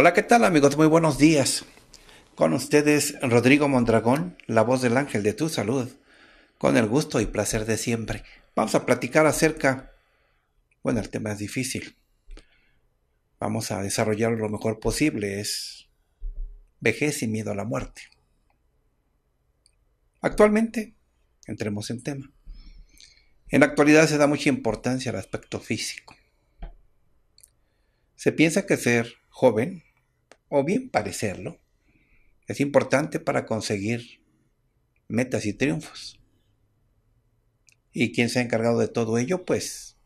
Hola, ¿qué tal amigos? Muy buenos días. Con ustedes Rodrigo Mondragón, la voz del ángel de tu salud, con el gusto y placer de siempre. Vamos a platicar acerca, bueno, el tema es difícil. Vamos a desarrollarlo lo mejor posible, es vejez y miedo a la muerte. Actualmente, entremos en tema. En la actualidad se da mucha importancia al aspecto físico. Se piensa que ser joven o bien parecerlo, es importante para conseguir metas y triunfos. ¿Y quién se ha encargado de todo ello? Pues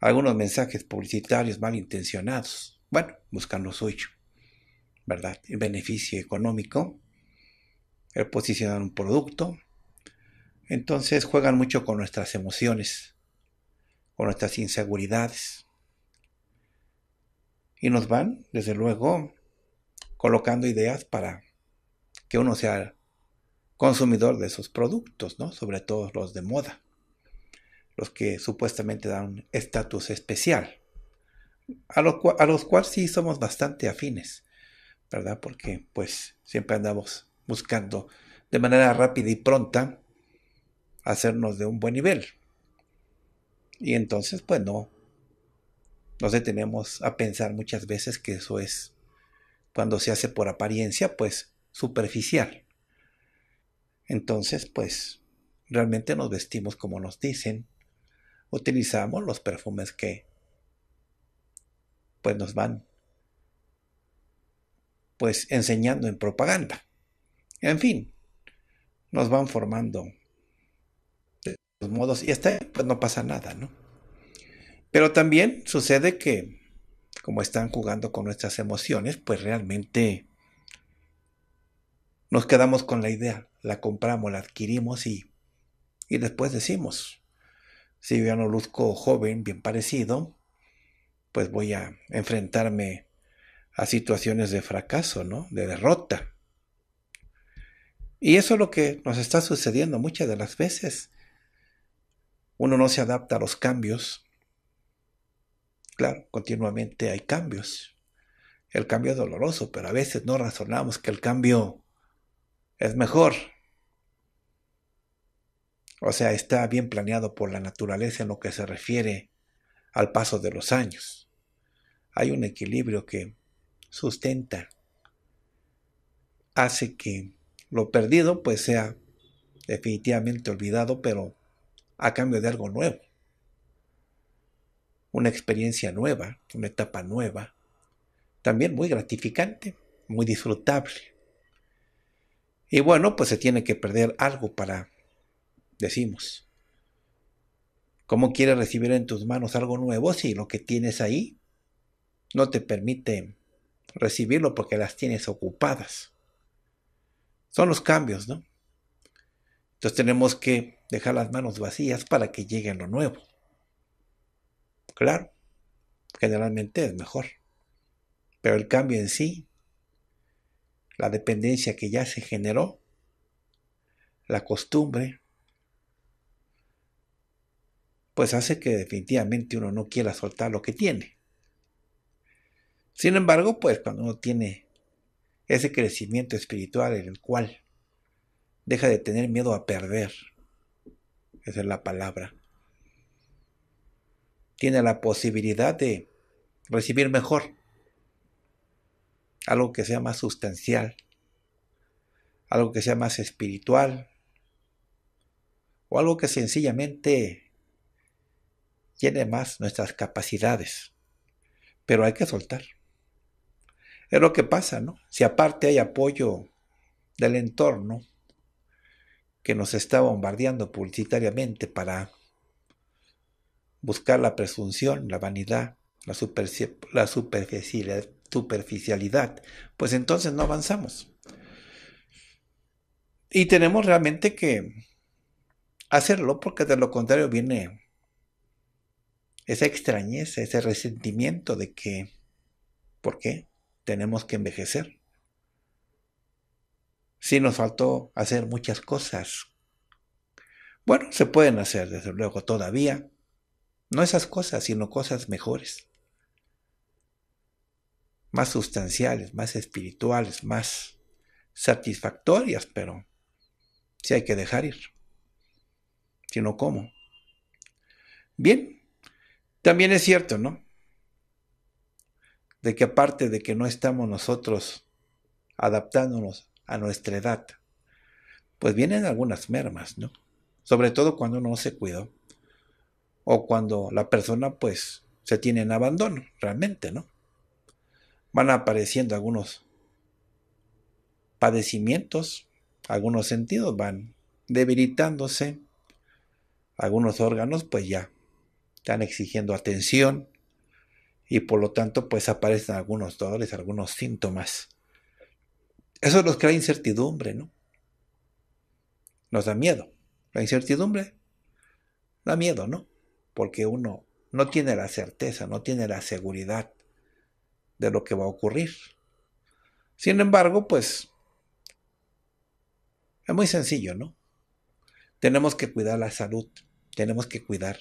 algunos mensajes publicitarios malintencionados. Bueno, buscan lo suyo, ¿verdad? El beneficio económico, el posicionar un producto. Entonces juegan mucho con nuestras emociones, con nuestras inseguridades y nos van, desde luego, colocando ideas para que uno sea consumidor de esos productos, ¿no? Sobre todo los de moda, los que supuestamente dan un estatus especial, a, a los cuales sí somos bastante afines, ¿verdad? Porque pues siempre andamos buscando de manera rápida y pronta hacernos de un buen nivel. Y entonces pues no, nos detenemos a pensar muchas veces que eso es, cuando se hace por apariencia, pues superficial. Entonces, pues, realmente nos vestimos como nos dicen, utilizamos los perfumes que, pues, nos van, pues, enseñando en propaganda. En fin, nos van formando de los modos y hasta pues no pasa nada, ¿no? Pero también sucede que, como están jugando con nuestras emociones, pues realmente nos quedamos con la idea, la compramos, la adquirimos y, después decimos, si yo ya no luzco joven, bien parecido, pues voy a enfrentarme a situaciones de fracaso, ¿no? De derrota. Y eso es lo que nos está sucediendo muchas de las veces. Uno no se adapta a los cambios, Claro, continuamente hay cambios. El cambio es doloroso, pero a veces no razonamos que el cambio es mejor. O sea, está bien planeado por la naturaleza en lo que se refiere al paso de los años. Hay un equilibrio que sustenta, hace que lo perdido pues sea definitivamente olvidado, pero a cambio de algo nuevo una experiencia nueva, una etapa nueva, también muy gratificante, muy disfrutable. Y bueno, pues se tiene que perder algo para, decimos, ¿cómo quieres recibir en tus manos algo nuevo si lo que tienes ahí no te permite recibirlo porque las tienes ocupadas? Son los cambios, ¿no? Entonces tenemos que dejar las manos vacías para que llegue lo nuevo. Claro, generalmente es mejor. Pero el cambio en sí, la dependencia que ya se generó, la costumbre, pues hace que definitivamente uno no quiera soltar lo que tiene. Sin embargo, pues cuando uno tiene ese crecimiento espiritual en el cual deja de tener miedo a perder, esa es la palabra, tiene la posibilidad de recibir mejor, algo que sea más sustancial, algo que sea más espiritual, o algo que sencillamente tiene más nuestras capacidades. Pero hay que soltar. Es lo que pasa, ¿no? Si aparte hay apoyo del entorno que nos está bombardeando publicitariamente para buscar la presunción, la vanidad, la, la superficialidad, pues entonces no avanzamos. Y tenemos realmente que hacerlo porque de lo contrario viene esa extrañeza, ese resentimiento de que, ¿por qué? Tenemos que envejecer. Si nos faltó hacer muchas cosas. Bueno, se pueden hacer desde luego todavía, no esas cosas, sino cosas mejores. Más sustanciales, más espirituales, más satisfactorias, pero si hay que dejar ir. sino no, ¿cómo? Bien, también es cierto, ¿no? De que aparte de que no estamos nosotros adaptándonos a nuestra edad, pues vienen algunas mermas, ¿no? Sobre todo cuando uno no se cuidó o cuando la persona pues se tiene en abandono, realmente, ¿no? Van apareciendo algunos padecimientos, algunos sentidos van debilitándose, algunos órganos pues ya están exigiendo atención y por lo tanto pues aparecen algunos dolores, algunos síntomas. Eso nos crea incertidumbre, ¿no? Nos da miedo. La incertidumbre da miedo, ¿no? porque uno no tiene la certeza, no tiene la seguridad de lo que va a ocurrir. Sin embargo, pues es muy sencillo, ¿no? Tenemos que cuidar la salud, tenemos que cuidar.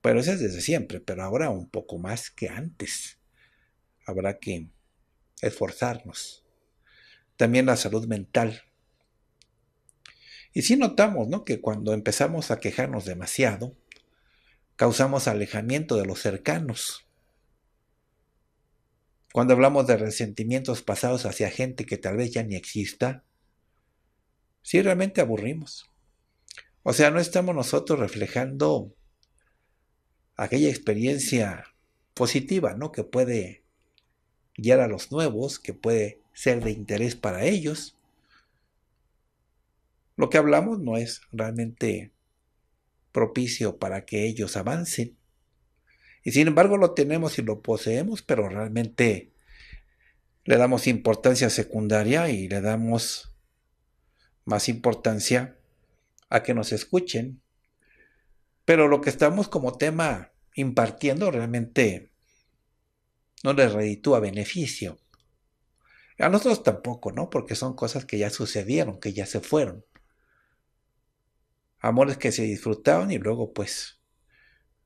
Pero eso es desde siempre, pero ahora un poco más que antes. Habrá que esforzarnos. También la salud mental. Y sí notamos, ¿no? Que cuando empezamos a quejarnos demasiado, causamos alejamiento de los cercanos. Cuando hablamos de resentimientos pasados hacia gente que tal vez ya ni exista, sí realmente aburrimos. O sea, no estamos nosotros reflejando aquella experiencia positiva, ¿no? Que puede guiar a los nuevos, que puede ser de interés para ellos. Lo que hablamos no es realmente propicio para que ellos avancen. Y sin embargo lo tenemos y lo poseemos, pero realmente le damos importancia secundaria y le damos más importancia a que nos escuchen. Pero lo que estamos como tema impartiendo realmente no les reditúa beneficio. A nosotros tampoco, ¿no? Porque son cosas que ya sucedieron, que ya se fueron amores que se disfrutaban y luego pues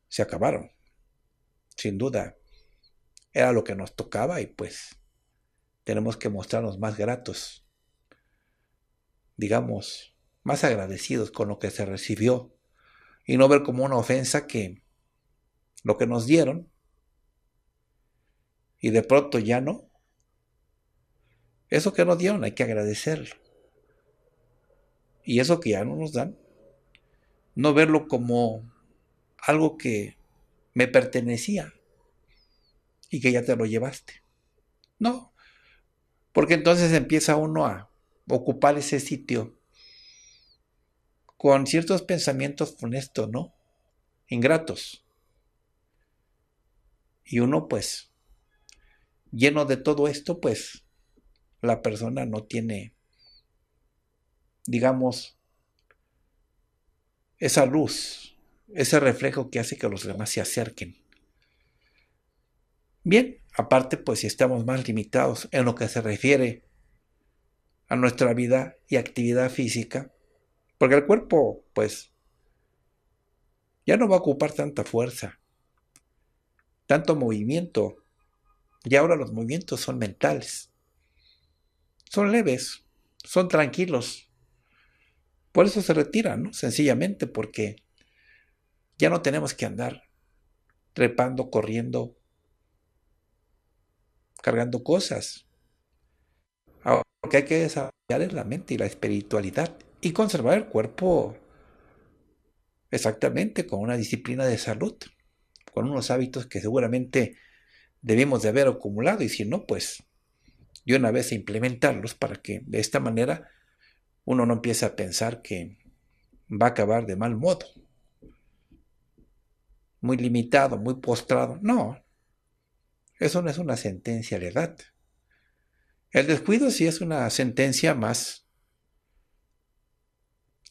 se acabaron. Sin duda, era lo que nos tocaba y pues tenemos que mostrarnos más gratos, digamos, más agradecidos con lo que se recibió y no ver como una ofensa que lo que nos dieron y de pronto ya no. Eso que nos dieron hay que agradecerlo. Y eso que ya no nos dan, no verlo como algo que me pertenecía y que ya te lo llevaste. No, porque entonces empieza uno a ocupar ese sitio con ciertos pensamientos funestos, ¿no? Ingratos. Y uno pues, lleno de todo esto, pues la persona no tiene, digamos, esa luz, ese reflejo que hace que los demás se acerquen. Bien, aparte pues si estamos más limitados en lo que se refiere a nuestra vida y actividad física, porque el cuerpo pues ya no va a ocupar tanta fuerza, tanto movimiento, y ahora los movimientos son mentales, son leves, son tranquilos, por eso se retira, ¿no? Sencillamente porque ya no tenemos que andar trepando, corriendo, cargando cosas. Ahora, lo que hay que desarrollar es la mente y la espiritualidad y conservar el cuerpo exactamente con una disciplina de salud, con unos hábitos que seguramente debimos de haber acumulado y si no, pues de una vez implementarlos para que de esta manera uno no empieza a pensar que va a acabar de mal modo, muy limitado, muy postrado. No, eso no es una sentencia de edad. El descuido sí es una sentencia más,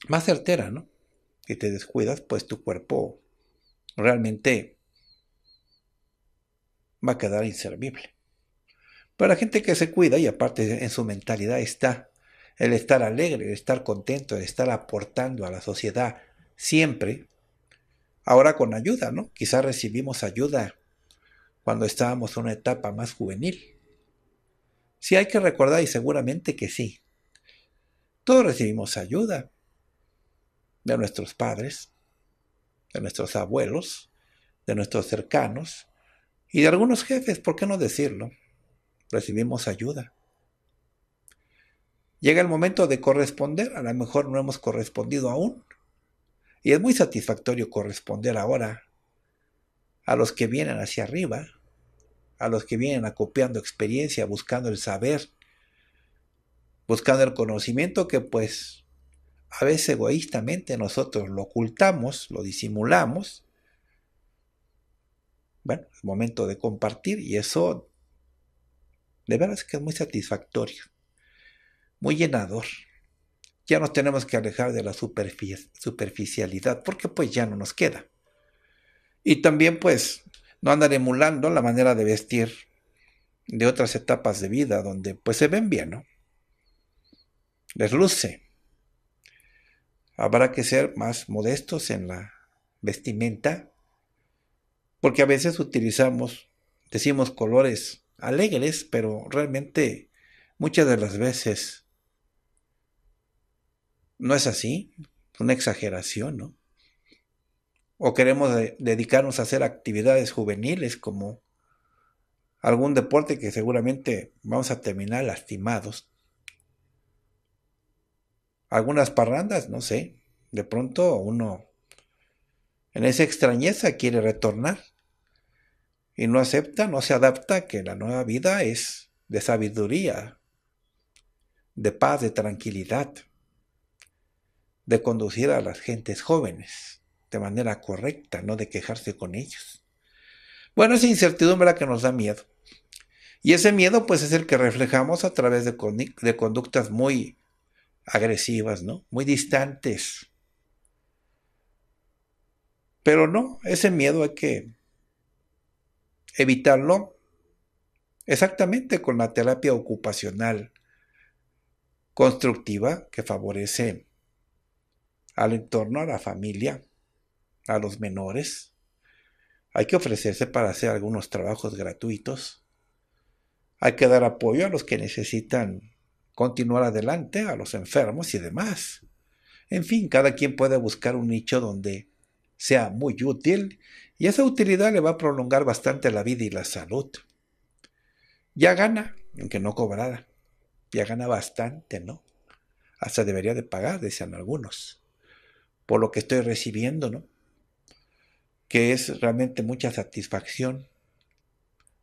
más certera, ¿no? Si te descuidas, pues tu cuerpo realmente va a quedar inservible. Para la gente que se cuida y aparte en su mentalidad está el estar alegre, el estar contento, el estar aportando a la sociedad siempre, ahora con ayuda, ¿no? Quizás recibimos ayuda cuando estábamos en una etapa más juvenil. Sí hay que recordar y seguramente que sí. Todos recibimos ayuda de nuestros padres, de nuestros abuelos, de nuestros cercanos y de algunos jefes, ¿por qué no decirlo? Recibimos ayuda. Llega el momento de corresponder, a lo mejor no hemos correspondido aún. Y es muy satisfactorio corresponder ahora a los que vienen hacia arriba, a los que vienen acopiando experiencia, buscando el saber, buscando el conocimiento que pues a veces egoístamente nosotros lo ocultamos, lo disimulamos. Bueno, es momento de compartir y eso de verdad es que es muy satisfactorio muy llenador. Ya nos tenemos que alejar de la superficialidad porque pues ya no nos queda. Y también pues no andar emulando la manera de vestir de otras etapas de vida donde pues se ven bien, ¿no? Les luce. Habrá que ser más modestos en la vestimenta porque a veces utilizamos, decimos colores alegres, pero realmente muchas de las veces ¿No es así? Una exageración, ¿no? O queremos dedicarnos a hacer actividades juveniles como algún deporte que seguramente vamos a terminar lastimados. Algunas parrandas, no sé. De pronto uno en esa extrañeza quiere retornar y no acepta, no se adapta que la nueva vida es de sabiduría, de paz, de tranquilidad de conducir a las gentes jóvenes de manera correcta, no de quejarse con ellos. Bueno, esa incertidumbre la que nos da miedo. Y ese miedo pues es el que reflejamos a través de, de conductas muy agresivas, ¿no? Muy distantes. Pero no, ese miedo hay que evitarlo exactamente con la terapia ocupacional constructiva que favorece al entorno, a la familia, a los menores. Hay que ofrecerse para hacer algunos trabajos gratuitos. Hay que dar apoyo a los que necesitan continuar adelante, a los enfermos y demás. En fin, cada quien puede buscar un nicho donde sea muy útil y esa utilidad le va a prolongar bastante la vida y la salud. Ya gana, aunque no cobrada. Ya gana bastante, ¿no? Hasta debería de pagar, decían algunos por lo que estoy recibiendo, ¿no? Que es realmente mucha satisfacción,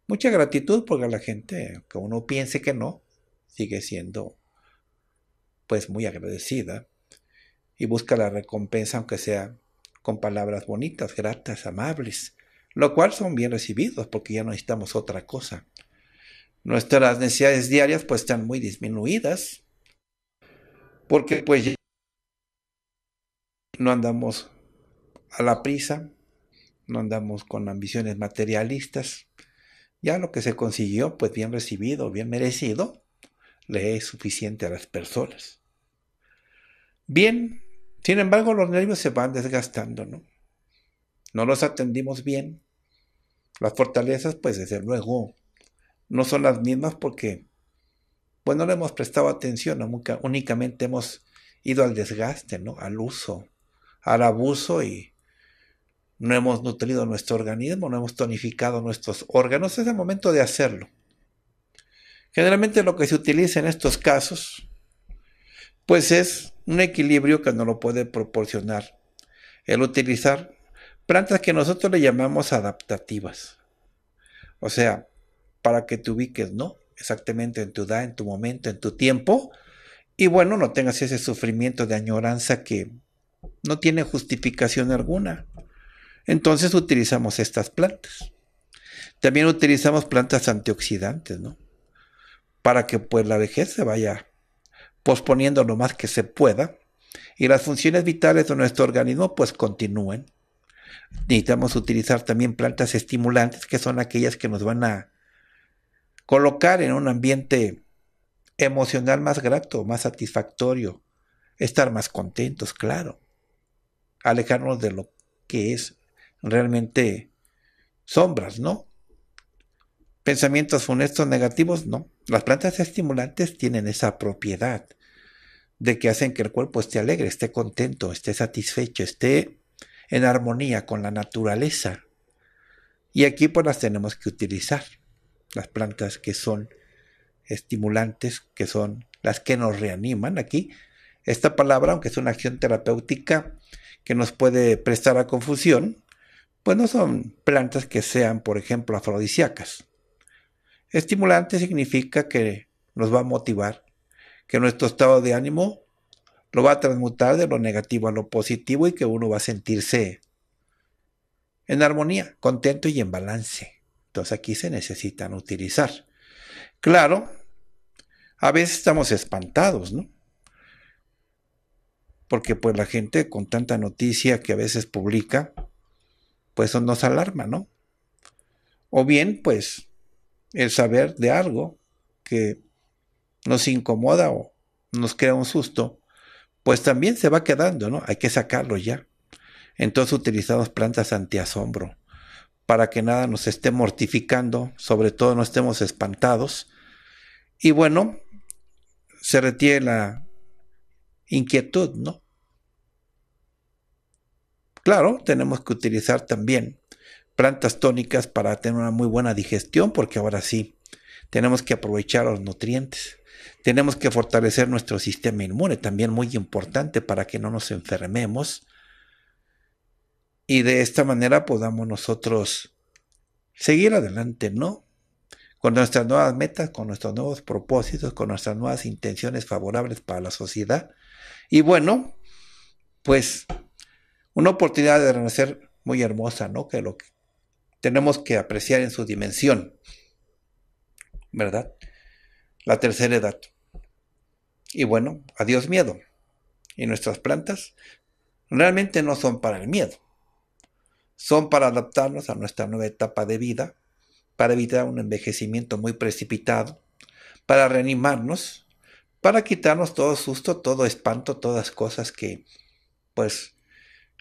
mucha gratitud, porque la gente, aunque uno piense que no, sigue siendo pues muy agradecida y busca la recompensa, aunque sea con palabras bonitas, gratas, amables, lo cual son bien recibidos porque ya no necesitamos otra cosa. Nuestras necesidades diarias pues están muy disminuidas porque pues no andamos a la prisa, no andamos con ambiciones materialistas. Ya lo que se consiguió, pues bien recibido, bien merecido, le es suficiente a las personas. Bien, sin embargo, los nervios se van desgastando, ¿no? No los atendimos bien. Las fortalezas, pues desde luego, no son las mismas porque, pues no le hemos prestado atención, únicamente hemos ido al desgaste, ¿no? Al uso al abuso y no hemos nutrido nuestro organismo, no hemos tonificado nuestros órganos, es el momento de hacerlo. Generalmente lo que se utiliza en estos casos, pues es un equilibrio que no lo puede proporcionar el utilizar plantas que nosotros le llamamos adaptativas. O sea, para que te ubiques, ¿no? Exactamente en tu edad, en tu momento, en tu tiempo. Y bueno, no tengas ese sufrimiento de añoranza que no tiene justificación alguna. Entonces utilizamos estas plantas. También utilizamos plantas antioxidantes, ¿no? Para que pues la vejez se vaya posponiendo lo más que se pueda y las funciones vitales de nuestro organismo pues continúen. Necesitamos utilizar también plantas estimulantes que son aquellas que nos van a colocar en un ambiente emocional más grato, más satisfactorio, estar más contentos, claro alejarnos de lo que es realmente sombras, ¿no? Pensamientos funestos negativos, no. Las plantas estimulantes tienen esa propiedad de que hacen que el cuerpo esté alegre, esté contento, esté satisfecho, esté en armonía con la naturaleza. Y aquí pues las tenemos que utilizar, las plantas que son estimulantes, que son las que nos reaniman aquí. Esta palabra, aunque es una acción terapéutica, que nos puede prestar a confusión, pues no son plantas que sean, por ejemplo, afrodisíacas. Estimulante significa que nos va a motivar, que nuestro estado de ánimo lo va a transmutar de lo negativo a lo positivo y que uno va a sentirse en armonía, contento y en balance. Entonces aquí se necesitan utilizar. Claro, a veces estamos espantados, ¿no? porque pues la gente con tanta noticia que a veces publica, pues eso nos alarma, ¿no? O bien, pues, el saber de algo que nos incomoda o nos crea un susto, pues también se va quedando, ¿no? Hay que sacarlo ya. Entonces utilizamos plantas anti-asombro para que nada nos esté mortificando, sobre todo no estemos espantados. Y bueno, se retiene la inquietud, ¿no? Claro, tenemos que utilizar también plantas tónicas para tener una muy buena digestión, porque ahora sí, tenemos que aprovechar los nutrientes. Tenemos que fortalecer nuestro sistema inmune, también muy importante para que no nos enfermemos. Y de esta manera podamos nosotros seguir adelante, ¿no? Con nuestras nuevas metas, con nuestros nuevos propósitos, con nuestras nuevas intenciones favorables para la sociedad y bueno, pues una oportunidad de renacer muy hermosa, ¿no? Que lo que tenemos que apreciar en su dimensión, ¿verdad? La tercera edad. Y bueno, adiós miedo. Y nuestras plantas realmente no son para el miedo, son para adaptarnos a nuestra nueva etapa de vida, para evitar un envejecimiento muy precipitado, para reanimarnos para quitarnos todo susto, todo espanto, todas cosas que, pues,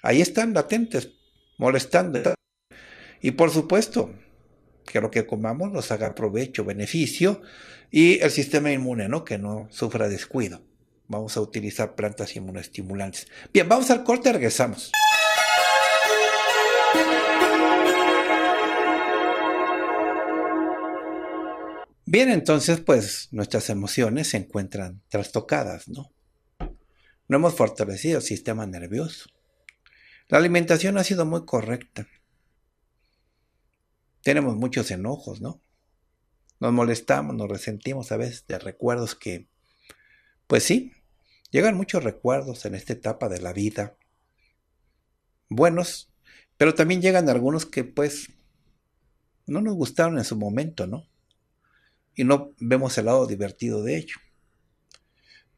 ahí están latentes, molestando. Y por supuesto, que lo que comamos nos haga provecho, beneficio, y el sistema inmune, ¿no? Que no sufra descuido. Vamos a utilizar plantas inmunoestimulantes. Bien, vamos al corte, regresamos. Bien, entonces pues nuestras emociones se encuentran trastocadas, ¿no? No hemos fortalecido el sistema nervioso. La alimentación ha sido muy correcta. Tenemos muchos enojos, ¿no? Nos molestamos, nos resentimos a veces de recuerdos que, pues sí, llegan muchos recuerdos en esta etapa de la vida. Buenos, pero también llegan algunos que pues no nos gustaron en su momento, ¿no? y no vemos el lado divertido de ello.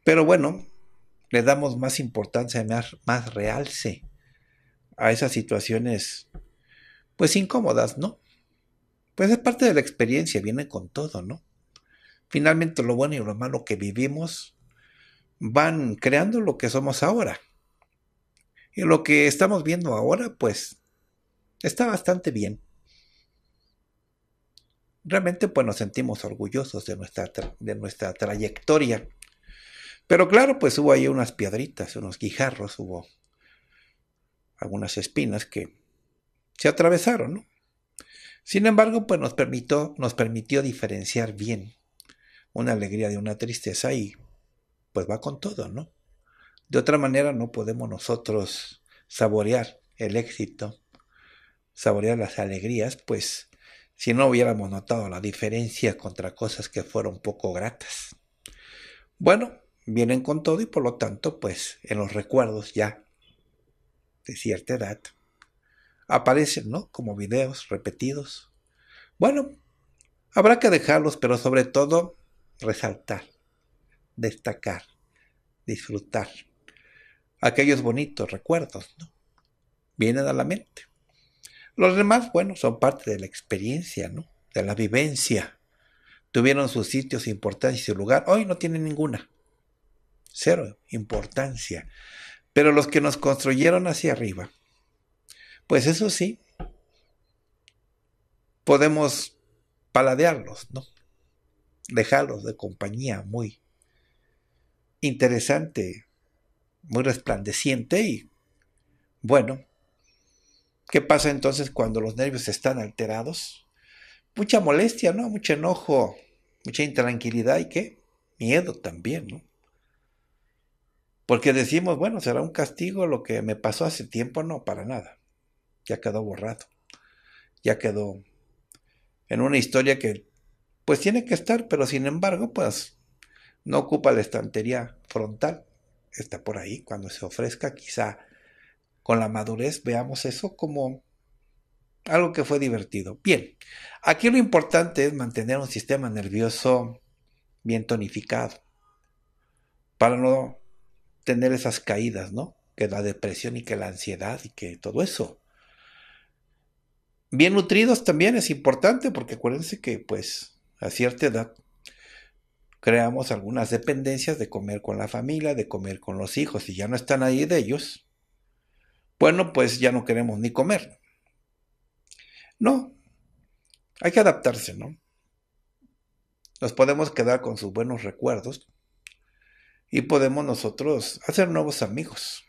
Pero bueno, le damos más importancia, más, realce a esas situaciones, pues incómodas, ¿no? Pues es parte de la experiencia, viene con todo, ¿no? Finalmente lo bueno y lo malo que vivimos van creando lo que somos ahora. Y lo que estamos viendo ahora, pues, está bastante bien realmente pues nos sentimos orgullosos de nuestra, de nuestra trayectoria. Pero claro, pues hubo ahí unas piedritas, unos guijarros, hubo algunas espinas que se atravesaron, ¿no? Sin embargo, pues nos permitió, nos permitió diferenciar bien una alegría de una tristeza y pues va con todo, ¿no? De otra manera no podemos nosotros saborear el éxito, saborear las alegrías, pues si no hubiéramos notado la diferencia contra cosas que fueron poco gratas. Bueno, vienen con todo y por lo tanto, pues en los recuerdos ya de cierta edad aparecen, ¿no? Como videos repetidos. Bueno, habrá que dejarlos, pero sobre todo resaltar, destacar, disfrutar aquellos bonitos recuerdos, ¿no? Vienen a la mente. Los demás, bueno, son parte de la experiencia, ¿no? De la vivencia. Tuvieron sus sitios, importancia y su lugar. Hoy no tienen ninguna. Cero importancia. Pero los que nos construyeron hacia arriba, pues eso sí, podemos paladearlos, ¿no? Dejarlos de compañía muy interesante, muy resplandeciente y bueno, ¿Qué pasa entonces cuando los nervios están alterados? Mucha molestia, ¿no? Mucho enojo, mucha intranquilidad y qué? Miedo también, ¿no? Porque decimos, bueno, será un castigo lo que me pasó hace tiempo, no, para nada. Ya quedó borrado. Ya quedó en una historia que pues tiene que estar, pero sin embargo, pues no ocupa la estantería frontal. Está por ahí cuando se ofrezca, quizá con la madurez veamos eso como algo que fue divertido. Bien, aquí lo importante es mantener un sistema nervioso bien tonificado para no tener esas caídas, ¿no? Que la depresión y que la ansiedad y que todo eso. Bien nutridos también es importante porque acuérdense que pues a cierta edad creamos algunas dependencias de comer con la familia, de comer con los hijos y ya no están ahí de ellos bueno, pues ya no queremos ni comer. No, hay que adaptarse, ¿no? Nos podemos quedar con sus buenos recuerdos y podemos nosotros hacer nuevos amigos.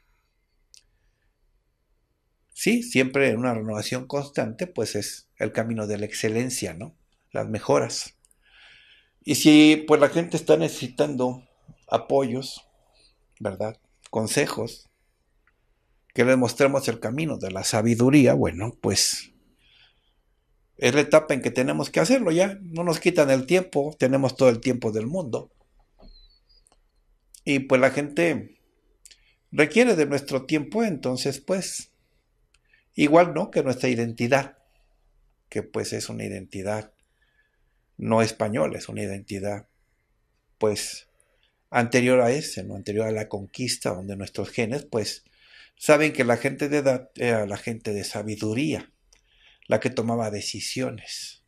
Sí, siempre una renovación constante, pues es el camino de la excelencia, ¿no? Las mejoras. Y si pues la gente está necesitando apoyos, ¿verdad? Consejos, que les mostremos el camino de la sabiduría, bueno, pues es la etapa en que tenemos que hacerlo ya. No nos quitan el tiempo, tenemos todo el tiempo del mundo. Y pues la gente requiere de nuestro tiempo, entonces pues igual no que nuestra identidad, que pues es una identidad no española, es una identidad pues anterior a ese, ¿no? anterior a la conquista, donde nuestros genes pues saben que la gente de edad era la gente de sabiduría, la que tomaba decisiones,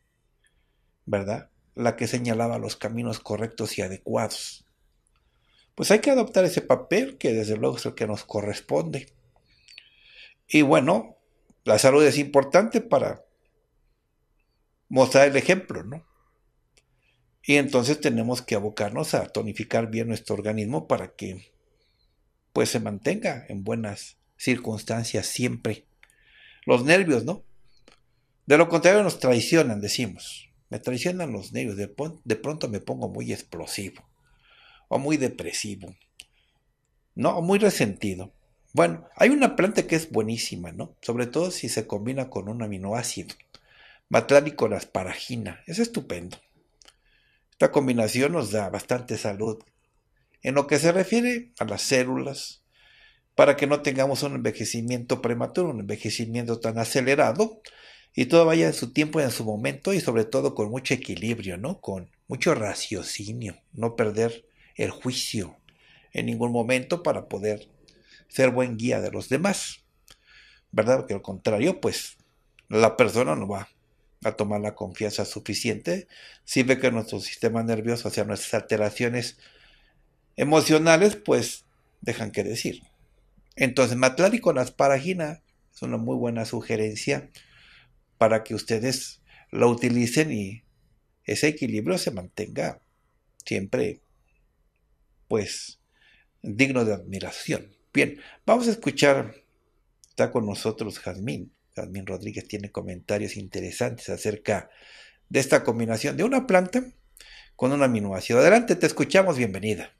¿verdad? La que señalaba los caminos correctos y adecuados. Pues hay que adoptar ese papel que desde luego es el que nos corresponde. Y bueno, la salud es importante para mostrar el ejemplo, ¿no? Y entonces tenemos que abocarnos a tonificar bien nuestro organismo para que pues se mantenga en buenas circunstancias siempre. Los nervios, ¿no? De lo contrario nos traicionan, decimos. Me traicionan los nervios. De, de pronto me pongo muy explosivo. O muy depresivo. ¿No? O muy resentido. Bueno, hay una planta que es buenísima, ¿no? Sobre todo si se combina con un aminoácido. la paragina. Es estupendo. Esta combinación nos da bastante salud. En lo que se refiere a las células, para que no tengamos un envejecimiento prematuro, un envejecimiento tan acelerado, y todo vaya en su tiempo y en su momento, y sobre todo con mucho equilibrio, ¿no? Con mucho raciocinio, no perder el juicio en ningún momento para poder ser buen guía de los demás, ¿verdad? Porque al contrario, pues la persona no va a tomar la confianza suficiente si ve que nuestro sistema nervioso, o sea, nuestras alteraciones emocionales, pues dejan que decir. Entonces, Matlánico con asparagina es una muy buena sugerencia para que ustedes lo utilicen y ese equilibrio se mantenga siempre, pues, digno de admiración. Bien, vamos a escuchar, está con nosotros Jazmín. Jazmín Rodríguez tiene comentarios interesantes acerca de esta combinación de una planta con una aminoácido. Adelante, te escuchamos, bienvenida.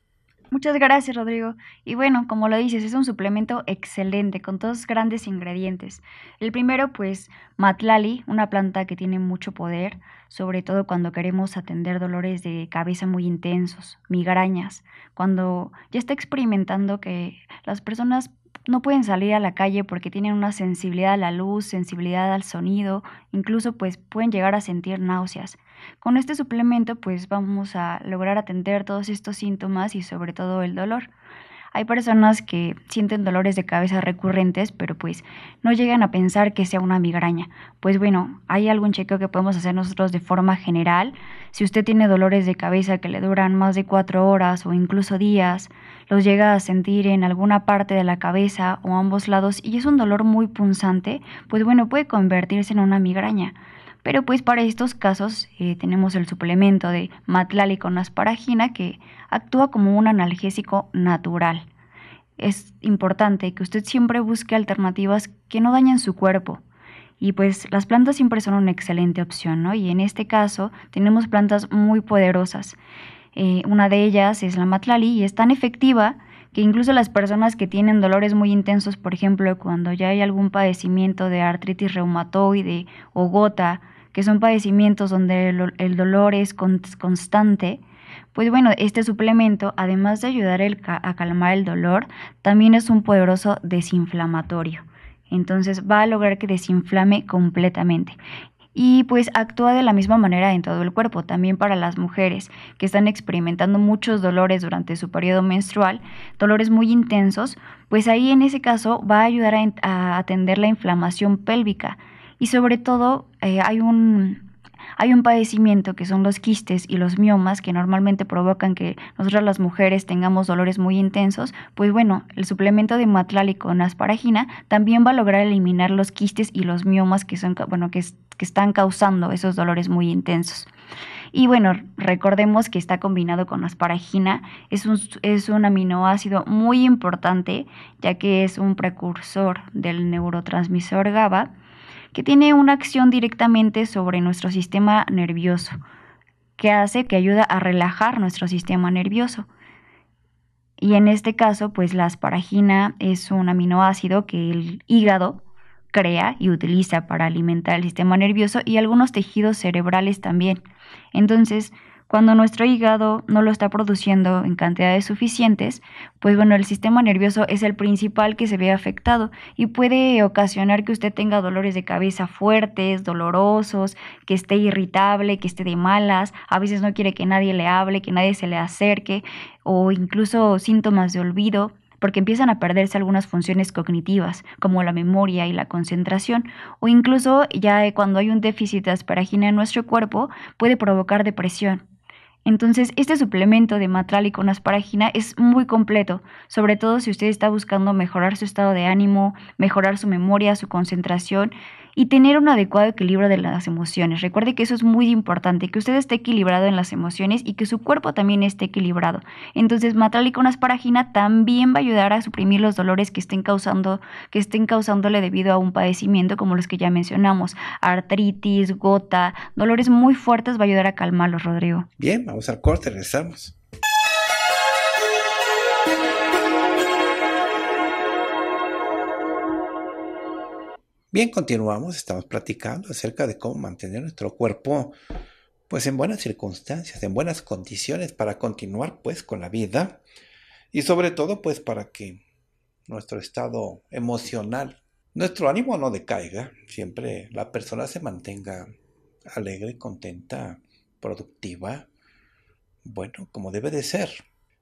Muchas gracias, Rodrigo. Y bueno, como lo dices, es un suplemento excelente con dos grandes ingredientes. El primero, pues, matlali, una planta que tiene mucho poder, sobre todo cuando queremos atender dolores de cabeza muy intensos, migrañas, cuando ya está experimentando que las personas no pueden salir a la calle porque tienen una sensibilidad a la luz, sensibilidad al sonido, incluso pues pueden llegar a sentir náuseas. Con este suplemento pues vamos a lograr atender todos estos síntomas y sobre todo el dolor. Hay personas que sienten dolores de cabeza recurrentes, pero pues no llegan a pensar que sea una migraña. Pues bueno, hay algún chequeo que podemos hacer nosotros de forma general. Si usted tiene dolores de cabeza que le duran más de cuatro horas o incluso días, los llega a sentir en alguna parte de la cabeza o ambos lados y es un dolor muy punzante, pues bueno, puede convertirse en una migraña. Pero pues para estos casos eh, tenemos el suplemento de matlali con asparagina que actúa como un analgésico natural. Es importante que usted siempre busque alternativas que no dañen su cuerpo. Y pues las plantas siempre son una excelente opción, ¿no? Y en este caso tenemos plantas muy poderosas. Eh, una de ellas es la matlali y es tan efectiva que incluso las personas que tienen dolores muy intensos, por ejemplo, cuando ya hay algún padecimiento de artritis reumatoide o gota que son padecimientos donde el, dolor es constante, pues bueno, este suplemento, además de ayudar a calmar el dolor, también es un poderoso desinflamatorio. Entonces va a lograr que desinflame completamente y pues actúa de la misma manera en todo el cuerpo, también para las mujeres que están experimentando muchos dolores durante su periodo menstrual, dolores muy intensos, pues ahí en ese caso va a ayudar a, atender la inflamación pélvica, y sobre todo eh, hay un hay un padecimiento que son los quistes y los miomas que normalmente provocan que nosotros las mujeres tengamos dolores muy intensos, pues bueno, el suplemento de matlálico con asparagina también va a lograr eliminar los quistes y los miomas que son bueno que, están causando esos dolores muy intensos. Y bueno, recordemos que está combinado con asparagina, es un, es un aminoácido muy importante ya que es un precursor del neurotransmisor GABA que tiene una acción directamente sobre nuestro sistema nervioso, que hace que ayuda a relajar nuestro sistema nervioso. Y en este caso, pues la asparagina es un aminoácido que el hígado crea y utiliza para alimentar el sistema nervioso y algunos tejidos cerebrales también. Entonces, cuando nuestro hígado no lo está produciendo en cantidades suficientes, pues bueno, el sistema nervioso es el principal que se ve afectado y puede ocasionar que usted tenga dolores de cabeza fuertes, dolorosos, que esté irritable, que esté de malas, a veces no quiere que nadie le hable, que nadie se le acerque o incluso síntomas de olvido, porque empiezan a perderse algunas funciones cognitivas, como la memoria y la concentración, o incluso ya cuando hay un déficit de asparagina en nuestro cuerpo, puede provocar depresión. Entonces, este suplemento de matral y con asparagina es muy completo, sobre todo si usted está buscando mejorar su estado de ánimo, mejorar su memoria, su concentración, y tener un adecuado equilibrio de las emociones. Recuerde que eso es muy importante, que usted esté equilibrado en las emociones y que su cuerpo también esté equilibrado. Entonces, matarle con asparagina también va a ayudar a suprimir los dolores que estén causando que estén causándole debido a un padecimiento como los que ya mencionamos, artritis, gota, dolores muy fuertes va a ayudar a calmarlos, Rodrigo. Bien, vamos al corte, regresamos. Bien, continuamos, estamos platicando acerca de cómo mantener nuestro cuerpo pues en buenas circunstancias, en buenas condiciones para continuar pues con la vida y sobre todo pues para que nuestro estado emocional, nuestro ánimo no decaiga, siempre la persona se mantenga alegre, contenta, productiva, bueno, como debe de ser.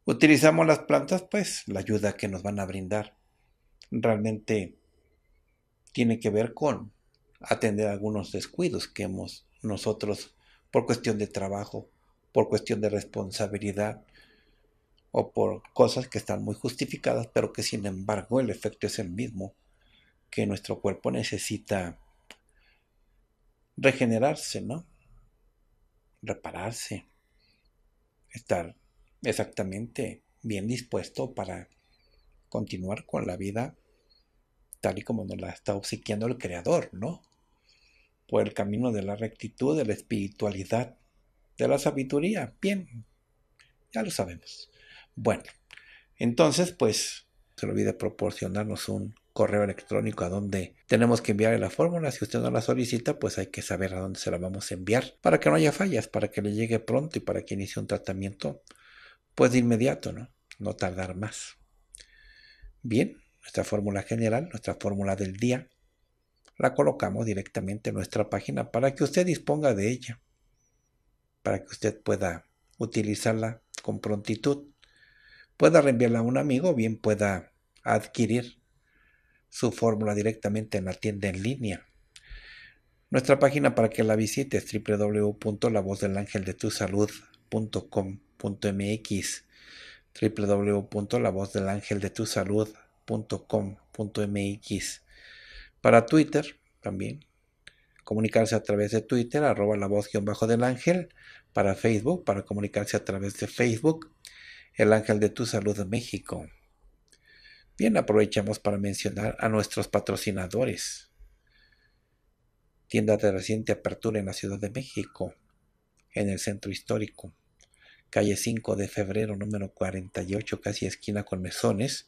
Utilizamos las plantas pues la ayuda que nos van a brindar. Realmente tiene que ver con atender algunos descuidos que hemos nosotros por cuestión de trabajo, por cuestión de responsabilidad o por cosas que están muy justificadas, pero que sin embargo el efecto es el mismo, que nuestro cuerpo necesita regenerarse, ¿no? Repararse, estar exactamente bien dispuesto para continuar con la vida tal y como nos la está obsequiando el Creador, ¿no? Por el camino de la rectitud, de la espiritualidad, de la sabiduría. Bien, ya lo sabemos. Bueno, entonces, pues, se olvide proporcionarnos un correo electrónico a donde tenemos que enviarle la fórmula. Si usted no la solicita, pues hay que saber a dónde se la vamos a enviar para que no haya fallas, para que le llegue pronto y para que inicie un tratamiento, pues de inmediato, ¿no? No tardar más. Bien, nuestra fórmula general, nuestra fórmula del día, la colocamos directamente en nuestra página para que usted disponga de ella, para que usted pueda utilizarla con prontitud, pueda reenviarla a un amigo o bien pueda adquirir su fórmula directamente en la tienda en línea. Nuestra página para que la visite es tu salud com.mx Para Twitter también. Comunicarse a través de Twitter, arroba la voz-del ángel. Para Facebook, para comunicarse a través de Facebook, el ángel de tu salud México. Bien, aprovechamos para mencionar a nuestros patrocinadores. Tienda de reciente apertura en la Ciudad de México, en el centro histórico. Calle 5 de febrero, número 48, casi esquina con mesones.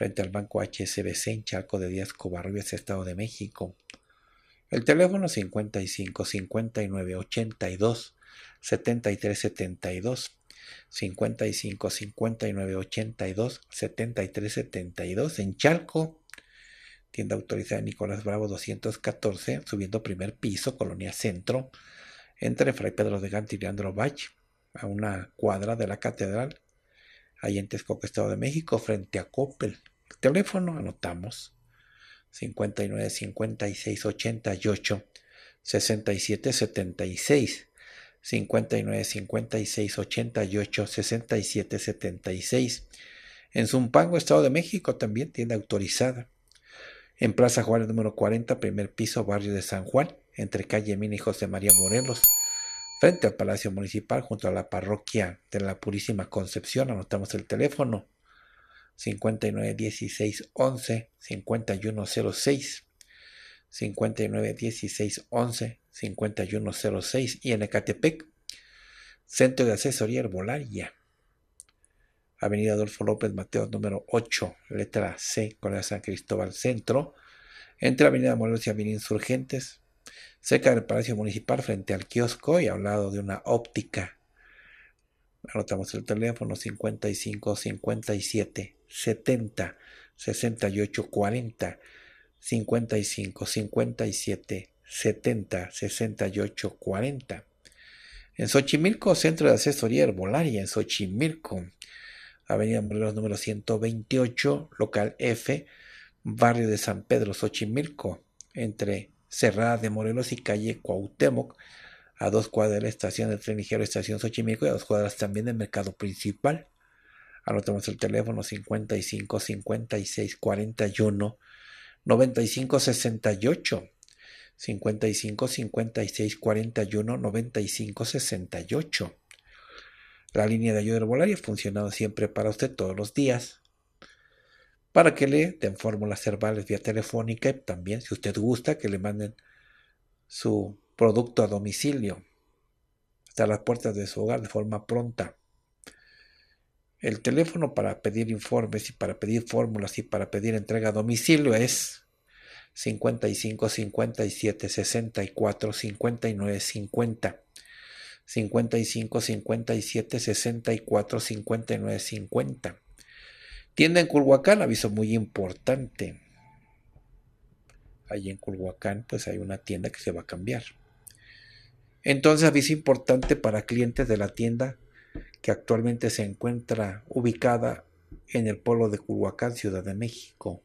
frente al banco HSBC en Charco de Díaz Covarrubias, Estado de México. El teléfono 55 59 82 73 72 55 59 82 73 72 en Charco. Tienda autorizada Nicolás Bravo 214, subiendo primer piso, Colonia Centro, entre Fray Pedro de Gante y Leandro Bach, a una cuadra de la catedral, ahí en Texcoco, Estado de México, frente a Coppel teléfono, anotamos 59 56 88 67 76 59 56 88 67 76 en Zumpango, Estado de México, también tienda autorizada. En Plaza Juárez número 40, primer piso, barrio de San Juan, entre calle Mina y José María Morelos, frente al Palacio Municipal, junto a la parroquia de la Purísima Concepción. Anotamos el teléfono 591611 5106 591611 5106 y en Ecatepec, Centro de Asesoría Herbolaria, Avenida Adolfo López Mateos número 8, letra C, la San Cristóbal Centro, entre Avenida Morelos y Avenida Insurgentes, cerca del Palacio Municipal frente al kiosco y al lado de una óptica. Anotamos el teléfono 5557. 70, 68, 40, 55, 57, 70, 68, 40. En Xochimilco, Centro de Asesoría Herbolaria, en Xochimilco, Avenida Morelos número 128, local F, barrio de San Pedro, Xochimilco, entre Cerrada de Morelos y calle Cuauhtémoc, a dos cuadras de la estación del tren ligero Estación Xochimilco y a dos cuadras también del mercado principal. Anotamos el teléfono 55 56 41 95 68. 55 56 41 95 68. La línea de ayuda herbolaria ha funcionado siempre para usted todos los días. Para que le den fórmulas herbales vía telefónica y también, si usted gusta, que le manden su producto a domicilio hasta las puertas de su hogar de forma pronta. El teléfono para pedir informes y para pedir fórmulas y para pedir entrega a domicilio es 55 57 64 59 50. 55 57 64 59 50. Tienda en Culhuacán, aviso muy importante. Allí en Culhuacán, pues hay una tienda que se va a cambiar. Entonces, aviso importante para clientes de la tienda que actualmente se encuentra ubicada en el pueblo de Culhuacán, Ciudad de México.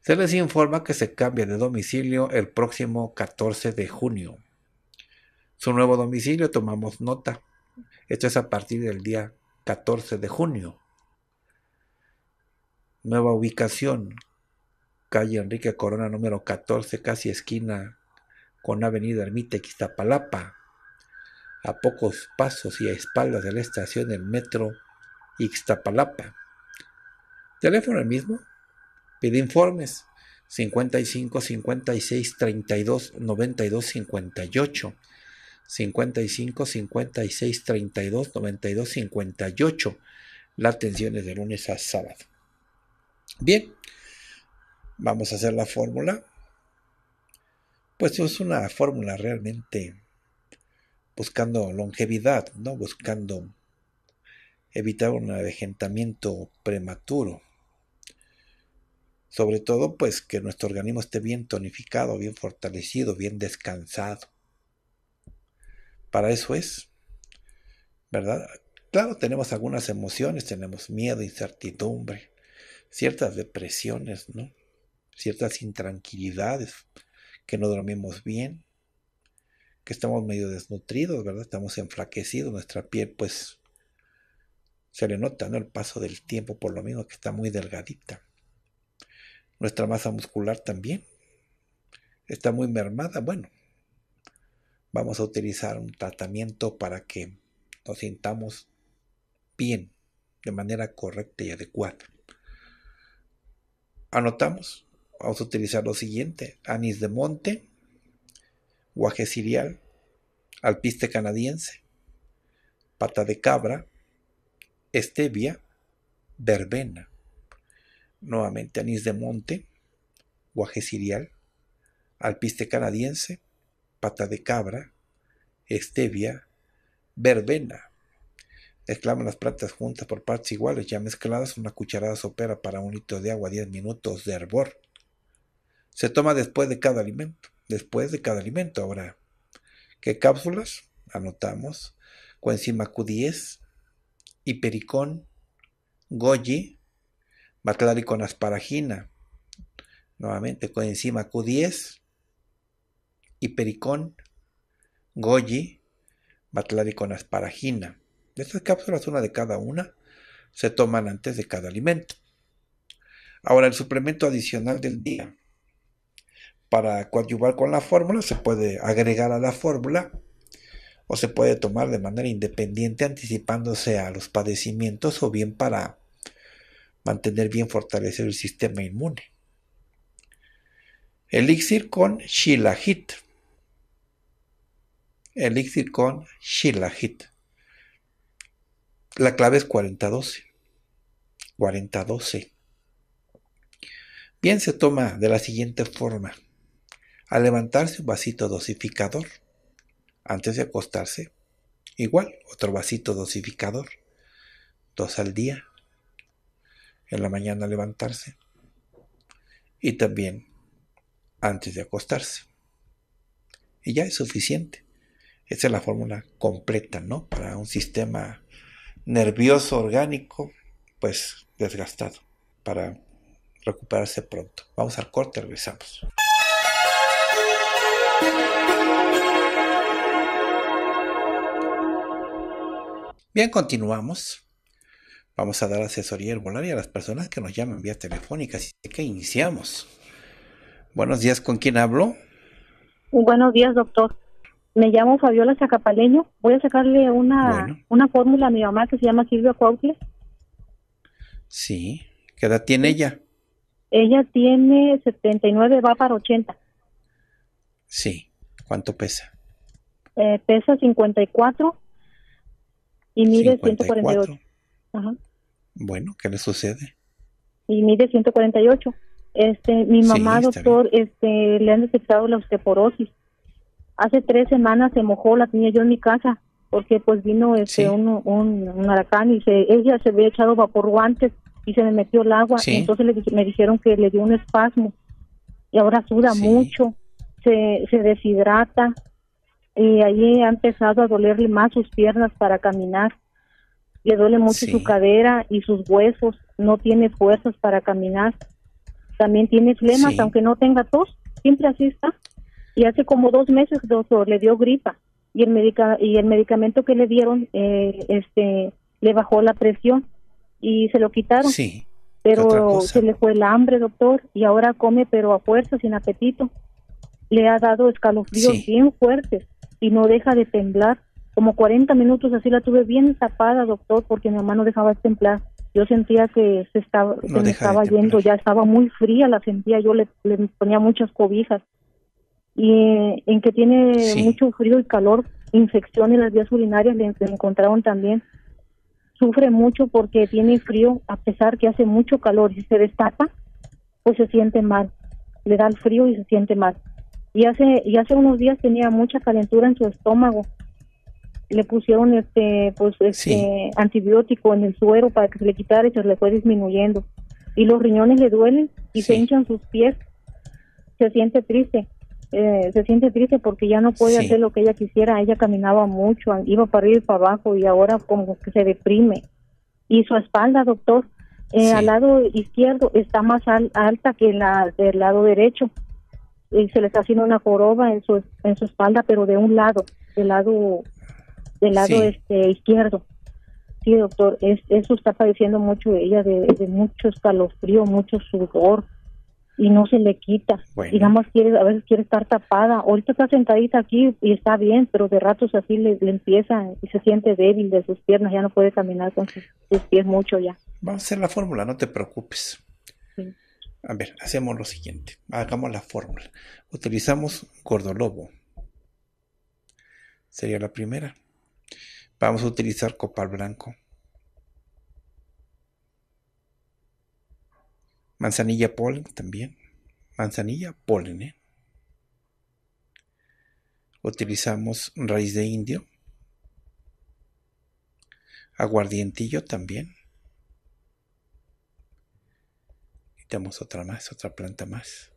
Se les informa que se cambia de domicilio el próximo 14 de junio. Su nuevo domicilio tomamos nota. Esto es a partir del día 14 de junio. Nueva ubicación. Calle Enrique Corona número 14, casi esquina con Avenida Ermite Iztapalapa a pocos pasos y a espaldas de la estación del metro Ixtapalapa. Teléfono el mismo. Pide informes 55 56 32 92 58. 55 56 32 92 58. La atención es de lunes a sábado. Bien, vamos a hacer la fórmula. Pues es una fórmula realmente buscando longevidad, ¿no? buscando evitar un avejentamiento prematuro. Sobre todo, pues que nuestro organismo esté bien tonificado, bien fortalecido, bien descansado. Para eso es, ¿verdad? Claro, tenemos algunas emociones, tenemos miedo, incertidumbre, ciertas depresiones, ¿no? Ciertas intranquilidades, que no dormimos bien, que estamos medio desnutridos, ¿verdad? Estamos enflaquecidos, nuestra piel pues se le nota, ¿no? El paso del tiempo por lo mismo que está muy delgadita. Nuestra masa muscular también está muy mermada. Bueno, vamos a utilizar un tratamiento para que nos sintamos bien, de manera correcta y adecuada. Anotamos, vamos a utilizar lo siguiente, anís de monte, guajecirial, alpiste canadiense, pata de cabra, stevia, verbena, nuevamente anís de monte, cereal, alpiste canadiense, pata de cabra, stevia, verbena. Exclaman las plantas juntas por partes iguales, ya mezcladas, una cucharada sopera para un litro de agua, 10 minutos de hervor. Se toma después de cada alimento después de cada alimento. Ahora, ¿qué cápsulas? Anotamos coenzima Q10, hipericón, goji, batlari con asparagina. Nuevamente, coenzima Q10, hipericón, goji, batlari con asparagina. Estas cápsulas, una de cada una, se toman antes de cada alimento. Ahora, el suplemento adicional del día para coadyuvar con la fórmula, se puede agregar a la fórmula o se puede tomar de manera independiente anticipándose a los padecimientos o bien para mantener bien fortalecer el sistema inmune. Elixir con Shilajit. Elixir con Shilajit. La clave es 4012. 4012. Bien se toma de la siguiente forma. Al levantarse un vasito dosificador, antes de acostarse, igual otro vasito dosificador, dos al día, en la mañana levantarse y también antes de acostarse. Y ya es suficiente. Esa es la fórmula completa, ¿no? Para un sistema nervioso orgánico, pues desgastado, para recuperarse pronto. Vamos al corte, regresamos. Bien, continuamos. Vamos a dar asesoría herbolaria a las personas que nos llaman vía telefónica, así que iniciamos. Buenos días, ¿con quién hablo? Buenos días, doctor. Me llamo Fabiola Zacapaleño. Voy a sacarle una, una fórmula a mi mamá que se llama Silvia Cuauhtle. Sí. ¿Qué edad tiene ella? Ella tiene 79, va para 80. Sí. ¿Cuánto pesa? Eh, pesa 54 y mide 148. Ajá. Bueno, ¿qué le sucede? Y mide 148. Este, mi mamá, doctor, este, le han detectado la osteoporosis. Hace tres semanas se mojó, la tenía yo en mi casa, porque pues vino este un, huracán y se, ella se había echado vapor guantes y se le metió el agua. Entonces me dijeron que le dio un espasmo y ahora suda mucho se, deshidrata y allí ha empezado a dolerle más sus piernas para caminar. Le duele mucho su cadera y sus huesos, no tiene fuerzas para caminar. También tiene flemas, aunque no tenga tos, siempre así está. Y hace como dos meses, doctor, le dio gripa y el, y el medicamento que le dieron eh, este, le bajó la presión y se lo quitaron. Sí. Pero se le fue el hambre, doctor, y ahora come pero a fuerza, sin apetito le ha dado escalofríos bien fuertes y no deja de temblar. Como 40 minutos así la tuve bien tapada, doctor, porque mi mamá no dejaba de temblar. Yo sentía que se estaba, estaba yendo, ya estaba muy fría, la sentía, yo le, ponía muchas cobijas. Y eh, en que tiene mucho frío y calor, infección en las vías urinarias le, encontraron también. Sufre mucho porque tiene frío, a pesar que hace mucho calor. Si se destapa, pues se siente mal. Le da el frío y se siente mal y hace, y hace unos días tenía mucha calentura en su estómago. Le pusieron este, pues, este antibiótico en el suero para que se le quitara y se le fue disminuyendo. Y los riñones le duelen y se hinchan sus pies. Se siente triste. Eh, se siente triste porque ya no puede hacer lo que ella quisiera. Ella caminaba mucho, iba para arriba y para abajo y ahora como que se deprime. Y su espalda, doctor, eh, al lado izquierdo está más alta que la del lado derecho y eh, se le está haciendo una joroba en su, en su espalda, pero de un lado, del lado, del lado este izquierdo. Sí, doctor, es, eso está padeciendo mucho ella, de, mucho escalofrío, mucho sudor, y no se le quita. Digamos, quiere, a veces quiere estar tapada. Ahorita está sentadita aquí y está bien, pero de ratos así le, empieza y se siente débil de sus piernas, ya no puede caminar con sus, pies mucho ya. Va a ser la fórmula, no te preocupes. A ver, hacemos lo siguiente. Hagamos la fórmula. Utilizamos gordolobo. Sería la primera. Vamos a utilizar copal blanco. Manzanilla polen también. Manzanilla polen. ¿eh? Utilizamos raíz de indio. Aguardientillo también. Necesitamos otra más, otra planta más.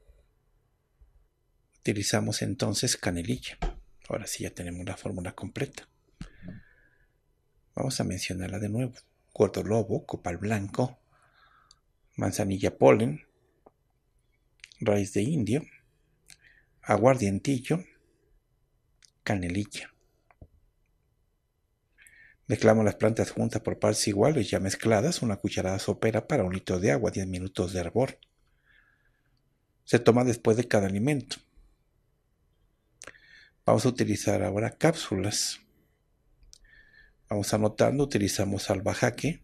Utilizamos entonces canelilla. Ahora sí ya tenemos la fórmula completa. Vamos a mencionarla de nuevo. cuarto lobo, copal blanco, manzanilla polen, raíz de indio, aguardientillo, canelilla. Mezclamos las plantas juntas por partes iguales ya mezcladas, una cucharada sopera para un litro de agua, 10 minutos de hervor. Se toma después de cada alimento. Vamos a utilizar ahora cápsulas. Vamos anotando, utilizamos albajaque,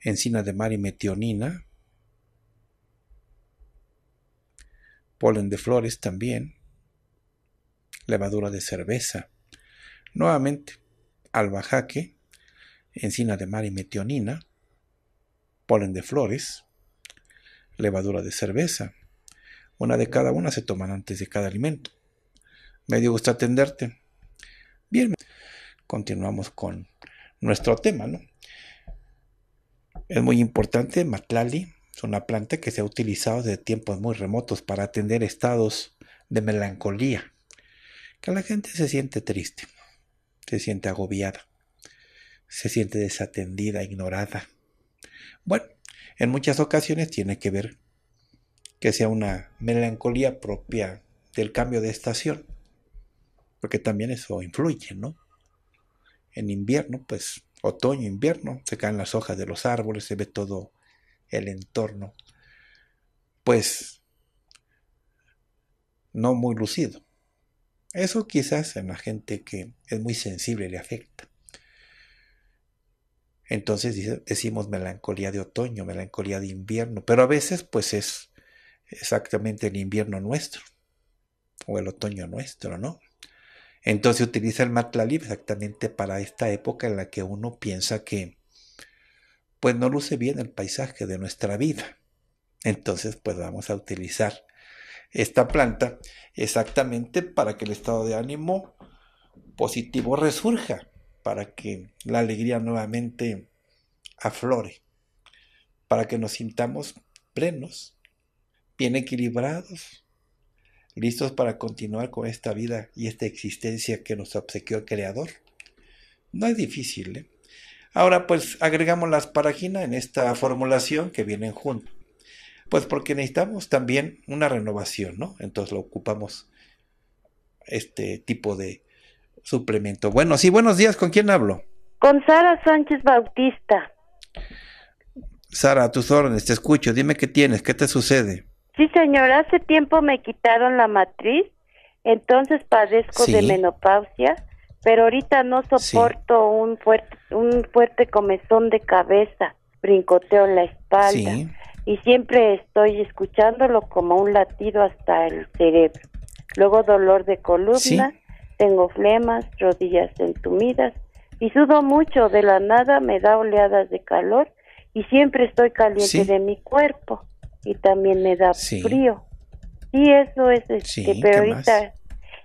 encina de mar y metionina, polen de flores también, levadura de cerveza. Nuevamente, albahaca, encina de mar y metionina, polen de flores, levadura de cerveza. Una de cada una se toman antes de cada alimento. Me dio gusto atenderte. Bien, continuamos con nuestro tema, ¿no? Es muy importante, Matlali es una planta que se ha utilizado desde tiempos muy remotos para atender estados de melancolía que la gente se siente triste, se siente agobiada, se siente desatendida, ignorada. Bueno, en muchas ocasiones tiene que ver que sea una melancolía propia del cambio de estación, porque también eso influye, ¿no? En invierno, pues otoño, invierno, se caen las hojas de los árboles, se ve todo el entorno, pues no muy lucido. Eso quizás en la gente que es muy sensible le afecta. Entonces decimos melancolía de otoño, melancolía de invierno, pero a veces pues es exactamente el invierno nuestro o el otoño nuestro, ¿no? Entonces utiliza el matlalib exactamente para esta época en la que uno piensa que pues no luce bien el paisaje de nuestra vida. Entonces pues vamos a utilizar esta planta exactamente para que el estado de ánimo positivo resurja, para que la alegría nuevamente aflore, para que nos sintamos plenos, bien equilibrados, listos para continuar con esta vida y esta existencia que nos obsequió el Creador. No es difícil. ¿eh? Ahora pues agregamos las paraginas en esta formulación que vienen juntos. Pues porque necesitamos también una renovación, ¿no? Entonces lo ocupamos este tipo de suplemento. Bueno, sí, buenos días, ¿con quién hablo? Con Sara Sánchez Bautista. Sara, a tus órdenes, te escucho, dime qué tienes, qué te sucede. Sí, señora, hace tiempo me quitaron la matriz, entonces padezco de menopausia, pero ahorita no soporto un fuerte un fuerte comezón de cabeza, brincoteo en la espalda. Sí y siempre estoy escuchándolo como un latido hasta el cerebro. Luego dolor de columna, tengo flemas, rodillas entumidas y sudo mucho, de la nada me da oleadas de calor y siempre estoy caliente de mi cuerpo y también me da frío. Sí, eso es, este, pero ahorita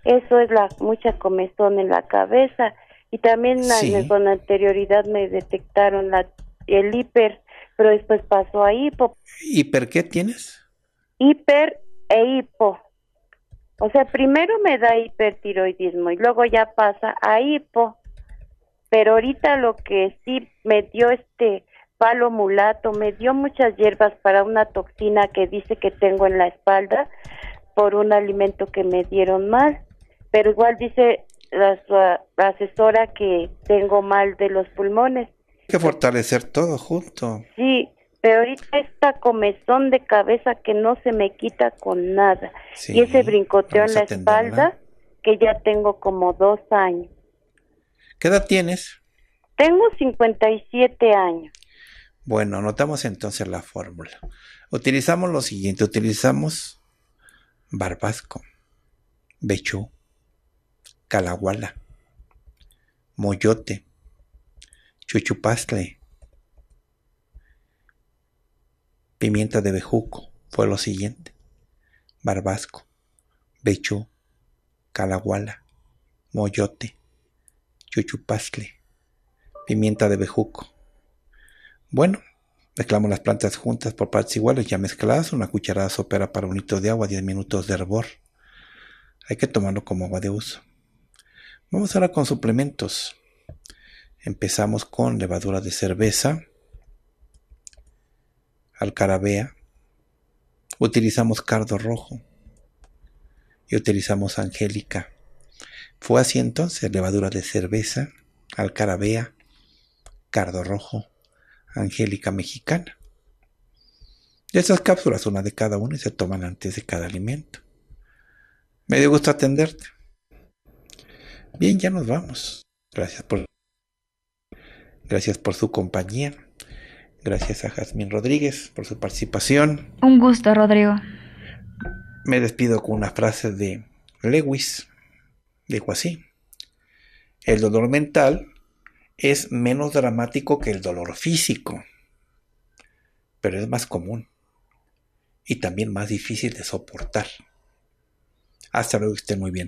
eso es la mucha comezón en la cabeza y también con anterioridad me detectaron la, el hiper pero después pasó a hipo. ¿Hiper qué tienes? Hiper e hipo. O sea, primero me da hipertiroidismo y luego ya pasa a hipo. Pero ahorita lo que sí me dio este palo mulato, me dio muchas hierbas para una toxina que dice que tengo en la espalda por un alimento que me dieron mal. Pero igual dice la, la asesora que tengo mal de los pulmones que fortalecer todo junto. Sí, pero ahorita esta comezón de cabeza que no se me quita con nada. y ese brincoteo en la espalda que ya tengo como dos años. ¿Qué edad tienes? Tengo 57 años. Bueno, anotamos entonces la fórmula. Utilizamos lo siguiente, utilizamos barbasco, bechú, calahuala, moyote, Chuchupastle, Pimienta de Bejuco fue lo siguiente. Barbasco, Bechú, Calaguala, Moyote, Chuchupastle, Pimienta de Bejuco. Bueno, mezclamos las plantas juntas por partes iguales, ya mezcladas, una cucharada sopera para un litro de agua, 10 minutos de hervor. Hay que tomarlo como agua de uso. Vamos ahora con suplementos. Empezamos con levadura de cerveza, alcarabea, utilizamos cardo rojo y utilizamos angélica. Fue así entonces levadura de cerveza, alcarabea, cardo rojo, angélica mexicana. De cápsulas, una de cada una y se toman antes de cada alimento. Me dio gusto atenderte. Bien, ya nos vamos. Gracias por Gracias por su compañía. Gracias a Jazmín Rodríguez por su participación. Un gusto, Rodrigo. Me despido con una frase de Lewis. Dijo así. El dolor mental es menos dramático que el dolor físico, pero es más común y también más difícil de soportar. Hasta luego, que estén muy bien.